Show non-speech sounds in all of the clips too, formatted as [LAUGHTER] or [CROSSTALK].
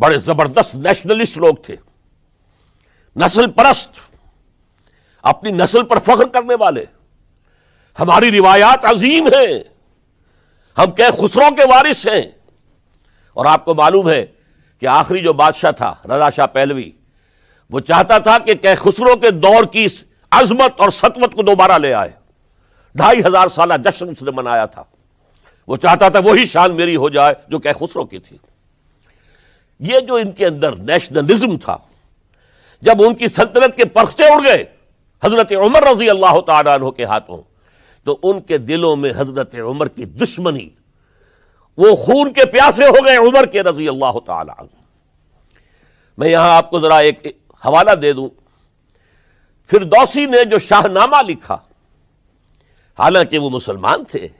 बड़े जबरदस्त नेशनलिस्ट लोग थे नस्ल परस्त अपनी नस्ल पर फख्र करने वाले हमारी रिवायात अजीम हैं हम कह खुसरों के वारिस हैं और आपको मालूम है कि आखिरी जो बादशाह था रजा शाह पहलवी वो चाहता था कि कह खुसरों के दौर की अजमत और सतमत को दोबारा ले आए ढाई हजार साल जश्न उसने मनाया था वो चाहता था वही शान मेरी हो जाए जो कह खुसरों की थी ये जो इनके अंदर नेशनलिज्म था जब उनकी सल्तनत के परखचे उड़ गए हजरत उमर रजी अल्लाह तहों के हाथों तो उनके दिलों में हजरत उमर की दुश्मनी वो खून के प्यासे हो गए उमर के रजी अल्लाह तहों मैं यहां आपको जरा एक हवाला दे दूं फिर दौसी ने जो शाहनामा लिखा हालांकि वो मुसलमान थे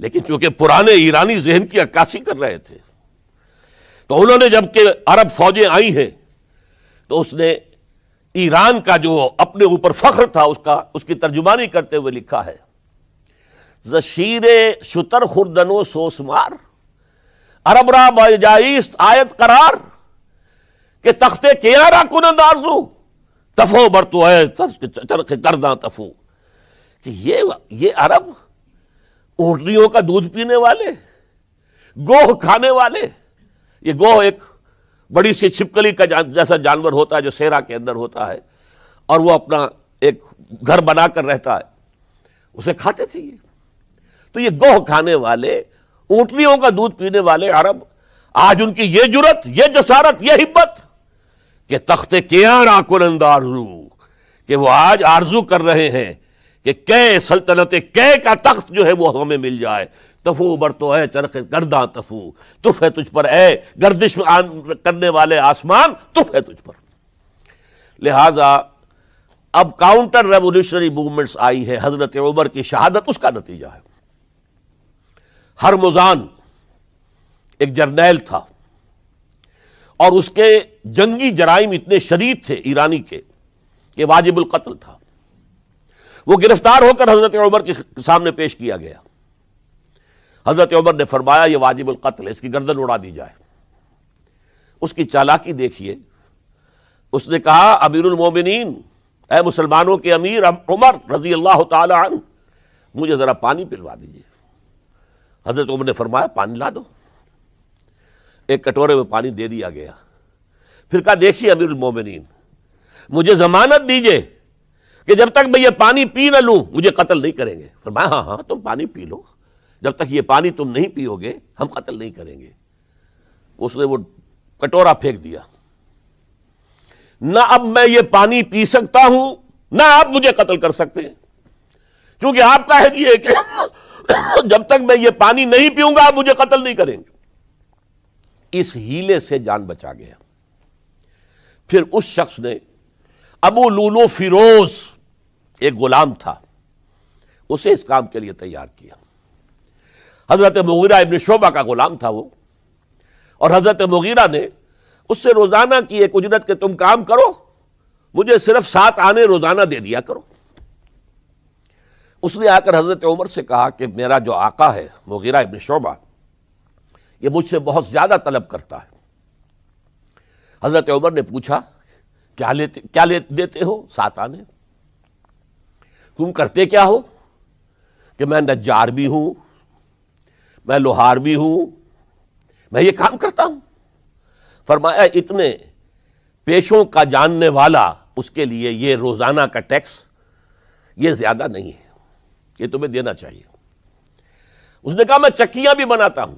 लेकिन चूंकि पुराने ईरानी जहन की अक्कासी कर रहे थे तो उन्होंने जबकि अरब फौजें आई हैं तो उसने ईरान का जो अपने ऊपर फख्र था उसका उसकी तर्जुमानी करते हुए लिखा है जशीर शुतर खुर्दनो सोसमार अरबरा बजाइस आयत करार के तख्ते केयारा कुन दारू तफो बरतो है तरक करदा तफो कि ये ये अरब ओटरियों का दूध पीने वाले गोह खाने वाले ये गो एक बड़ी सी छिपकली का जैसा जानवर होता है जो सेरा के अंदर होता है और वो अपना एक घर बनाकर रहता है उसे खाते थे ये तो ये गोह खाने वाले ऊटनियों का दूध पीने वाले अरब आज उनकी ये जुरत ये जसारत ये हिम्मत कि तख्ते क्यारा कुलंदारू कि वो आज आरजू कर रहे हैं कि कै सल्तनत कै का तख्त जो है वो हमें मिल जाए तफू बर तो है चरख गर्दा तफू तुफ है तुझ पर है गर्दिश करने वाले आसमान तुफ है तुझ पर लिहाजा अब काउंटर रेवोल्यूशनरी मूवमेंट्स आई है हजरत उमर की शहादत उसका नतीजा है हरमुजान एक जर्नैल था और उसके जंगी जराइम इतने शरीद थे ईरानी के कि वाजिबुल कत्ल था वो गिरफ्तार होकर हजरत उमर के सामने पेश किया गया हज़रत उमर ने फरमाया यह कत्ल इसकी गर्दन उड़ा दी जाए उसकी चालाकी देखिए उसने कहा मोमिनीन ए मुसलमानों के अमीर उमर रजी अल्लाह तन मुझे ज़रा पानी पिलवा दीजिए हजरत उमर ने फरमाया पानी ला दो एक कटोरे में पानी दे दिया गया फिर कहा देखिए मोमिनीन मुझे जमानत दीजिए कि जब तक मैं ये पानी पी न लू मुझे कत्ल नहीं करेंगे फरमाया हाँ हाँ, हाँ तुम पानी पी लो जब तक ये पानी तुम नहीं पियोगे हम कत्ल नहीं करेंगे उसने वो कटोरा फेंक दिया ना अब मैं ये पानी पी सकता हूं ना आप मुझे कत्ल कर सकते हैं क्योंकि आपका है ये कि [COUGHS] जब तक मैं ये पानी नहीं पीऊंगा आप मुझे कत्ल नहीं करेंगे इस हीले से जान बचा गया फिर उस शख्स ने अबू लूलो फिरोज एक गुलाम था उसे इस काम के लिए तैयार किया हज़रत मुगीरा इबन शोबा का ग़ुलाम था वो और हज़रत मुगीरा ने उससे रोज़ाना की एक उजरत के तुम काम करो मुझे सिर्फ सात आने रोज़ाना दे दिया करो उसने आकर हज़रत उमर से कहा कि मेरा जो आका है मुगीरा इबन शोबा ये मुझसे बहुत ज़्यादा तलब करता है हज़रत उमर ने पूछा क्या लेते क्या ले देते हो सात आने तुम करते क्या हो कि मैं नजार भी हूं मैं लोहार भी हूं मैं ये काम करता हूं फरमाया इतने पेशों का जानने वाला उसके लिए ये रोजाना का टैक्स ये ज्यादा नहीं है ये तुम्हें देना चाहिए उसने कहा मैं चक्कियां भी बनाता हूं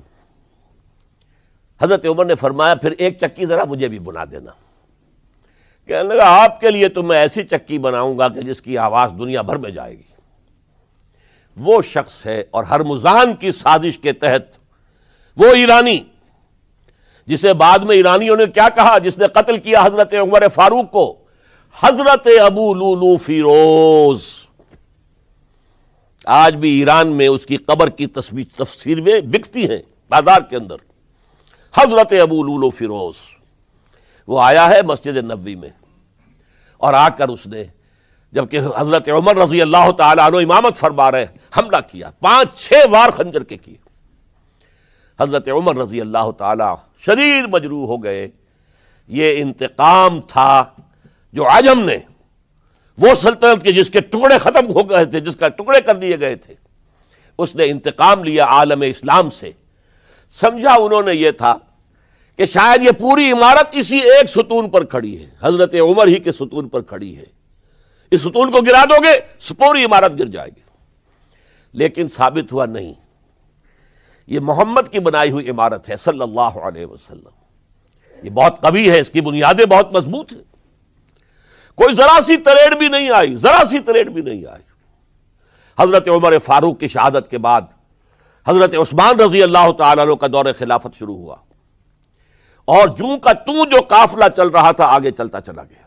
हजरत उमर ने फरमाया फिर एक चक्की जरा मुझे भी बना देना कहने लगा आपके लिए तो मैं ऐसी चक्की बनाऊंगा कि जिसकी आवाज दुनिया भर में जाएगी वो शख्स है और हरमुजान की साजिश के तहत वो ईरानी जिसे बाद में ईरानियों ने क्या कहा जिसने कत्ल किया हजरत उमर फारूक को हजरत अबू लूलू फिरोज आज भी ईरान में उसकी कबर की तस्वीर तस्वीरें बिकती हैं बाजार के अंदर हजरत अबू लूलू फिरोज वो आया है मस्जिद नबी में और आकर उसने जबकि हज़रत उमर रजी अल्लाह तु इमामत फरमा रहे हमला किया पांच छह वार खंजर के किए हज़रत उमर रजी अल्लाह ताली मजरू हो गए ये इंतकाम था जो आजम ने वो सल्तनत के जिसके टुकड़े ख़त्म हो गए थे जिसका टुकड़े कर दिए गए थे उसने इंतकाम लिया आलम इस्लाम से समझा उन्होंने ये था कि शायद ये पूरी इमारत इसी एक सतून पर खड़ी है हज़रत उमर ही के सतून पर खड़ी है इस सतून को गिरा दोगे पूरी इमारत गिर जाएगी लेकिन साबित हुआ नहीं ये मोहम्मद की बनाई हुई इमारत है सल्लल्लाहु अलैहि वसल्लम ये बहुत कवी है इसकी बुनियादें बहुत मजबूत है कोई जरा सी तरेड़ भी नहीं आई जरा सी तरेड़ भी नहीं आई हजरत उमर फारूक की शहादत के बाद हजरत उस्मान रजी अल्लाह तु का दौर खिलाफत शुरू हुआ और जू का तू जो काफिला चल रहा था आगे चलता चला गया